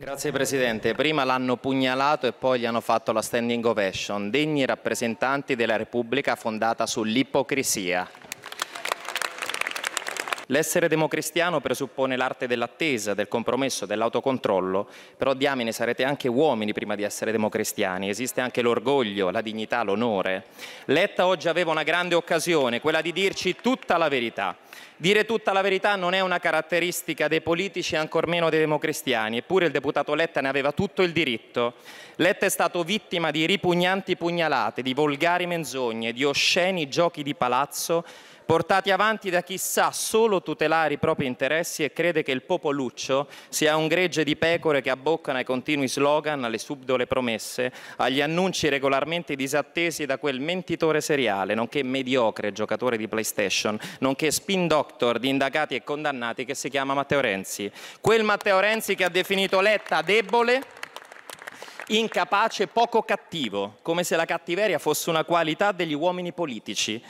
Grazie Presidente. Prima l'hanno pugnalato e poi gli hanno fatto la standing ovation. Degni rappresentanti della Repubblica fondata sull'ipocrisia. L'essere democristiano presuppone l'arte dell'attesa, del compromesso, dell'autocontrollo, però diamine sarete anche uomini prima di essere democristiani, esiste anche l'orgoglio, la dignità, l'onore. Letta oggi aveva una grande occasione, quella di dirci tutta la verità. Dire tutta la verità non è una caratteristica dei politici e ancor meno dei democristiani, eppure il deputato Letta ne aveva tutto il diritto. Letta è stato vittima di ripugnanti pugnalate, di volgari menzogne, di osceni giochi di palazzo portati avanti da chi sa solo tutelare i propri interessi e crede che il popoluccio sia un gregge di pecore che abboccano ai continui slogan, alle subdole promesse, agli annunci regolarmente disattesi da quel mentitore seriale, nonché mediocre giocatore di PlayStation, nonché spin doctor di indagati e condannati che si chiama Matteo Renzi. Quel Matteo Renzi che ha definito Letta debole incapace, poco cattivo, come se la cattiveria fosse una qualità degli uomini politici.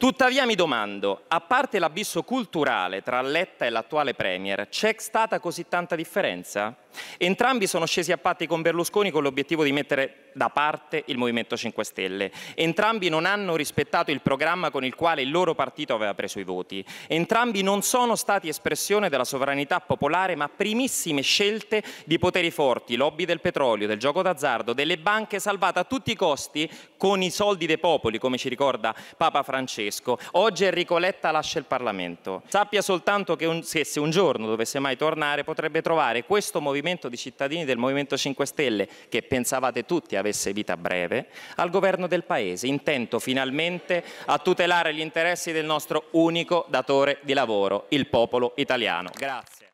Tuttavia mi domando, a parte l'abisso culturale tra Letta e l'attuale Premier, c'è stata così tanta differenza? Entrambi sono scesi a patti con Berlusconi con l'obiettivo di mettere da parte il Movimento 5 Stelle. Entrambi non hanno rispettato il programma con il quale il loro partito aveva preso i voti. Entrambi non sono stati espressione della sovranità popolare, ma primissime scelte di poteri forti, lobby del petrolio, del gioco d'azzardo, delle banche salvate a tutti i costi con i soldi dei popoli, come ci ricorda Papa Francesco. Oggi Enrico Letta lascia il Parlamento. Sappia soltanto che un, se, se un giorno dovesse mai tornare potrebbe trovare questo movimento di cittadini del Movimento 5 Stelle, che pensavate tutti avesse vita breve, al governo del Paese, intento finalmente a tutelare gli interessi del nostro unico datore di lavoro, il popolo italiano. Grazie.